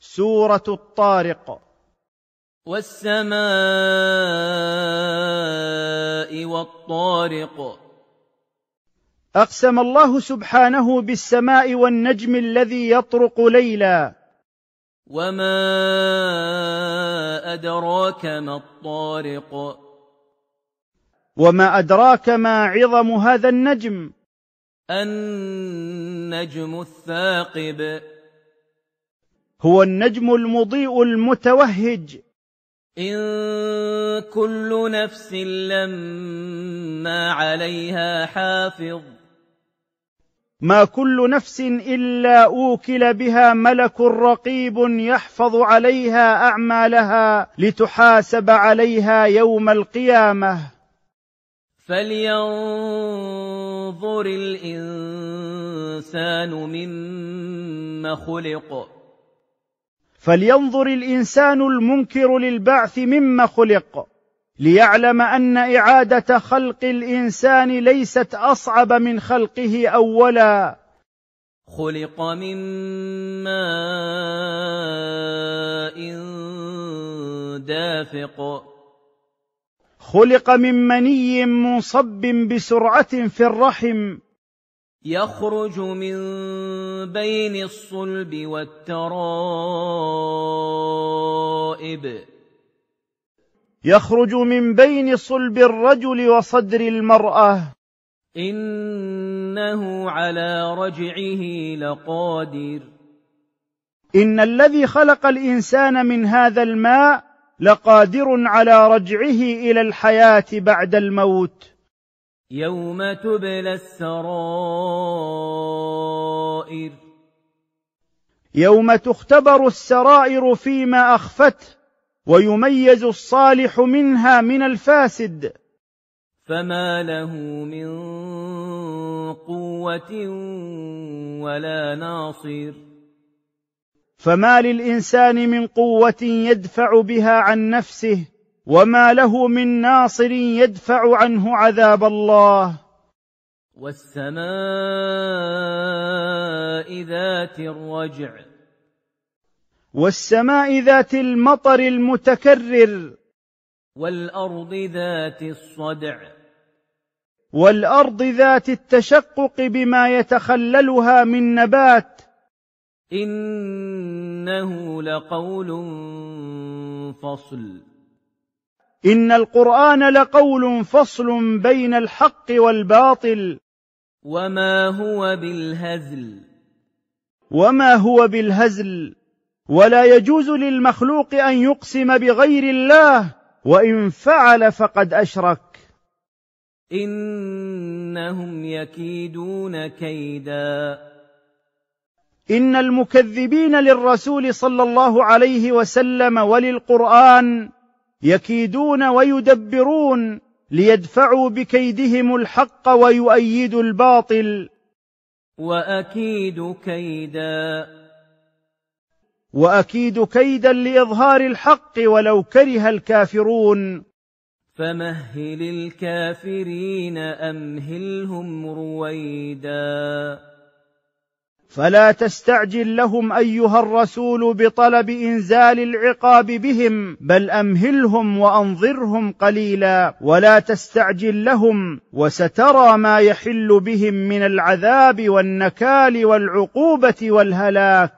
سوره الطارق والسماء والطارق اقسم الله سبحانه بالسماء والنجم الذي يطرق ليلا وما ادراك ما الطارق وما ادراك ما عظم هذا النجم النجم الثاقب هو النجم المضيء المتوهج إن كل نفس لما عليها حافظ ما كل نفس إلا أوكل بها ملك رقيب يحفظ عليها أعمالها لتحاسب عليها يوم القيامة فلينظر الإنسان مما خلق فلينظر الانسان المنكر للبعث مما خلق ليعلم ان اعاده خلق الانسان ليست اصعب من خلقه اولا خلق من ماء دافق خلق من مني منصب بسرعه في الرحم يخرج من بين الصلب والترائب يخرج من بين صلب الرجل وصدر المرأة إنه على رجعه لقادر إن الذي خلق الإنسان من هذا الماء لقادر على رجعه إلى الحياة بعد الموت يوم تبلى السرائر يوم تختبر السرائر فيما اخفته ويميز الصالح منها من الفاسد فما له من قوه ولا ناصر فما للانسان من قوه يدفع بها عن نفسه وما له من ناصر يدفع عنه عذاب الله والسماء ذات الرجع والسماء ذات المطر المتكرر والارض ذات الصدع والارض ذات التشقق بما يتخللها من نبات انه لقول فصل ان القران لقول فصل بين الحق والباطل وما هو بالهزل وما هو بالهزل ولا يجوز للمخلوق ان يقسم بغير الله وان فعل فقد اشرك انهم يكيدون كيدا ان المكذبين للرسول صلى الله عليه وسلم وللقران يكيدون ويدبرون ليدفعوا بكيدهم الحق ويؤيدوا الباطل واكيد كيدا واكيد كيدا لاظهار الحق ولو كره الكافرون فمهل الكافرين امهلهم رويدا فلا تستعجل لهم ايها الرسول بطلب انزال العقاب بهم بل امهلهم وانظرهم قليلا ولا تستعجل لهم وسترى ما يحل بهم من العذاب والنكال والعقوبه والهلاك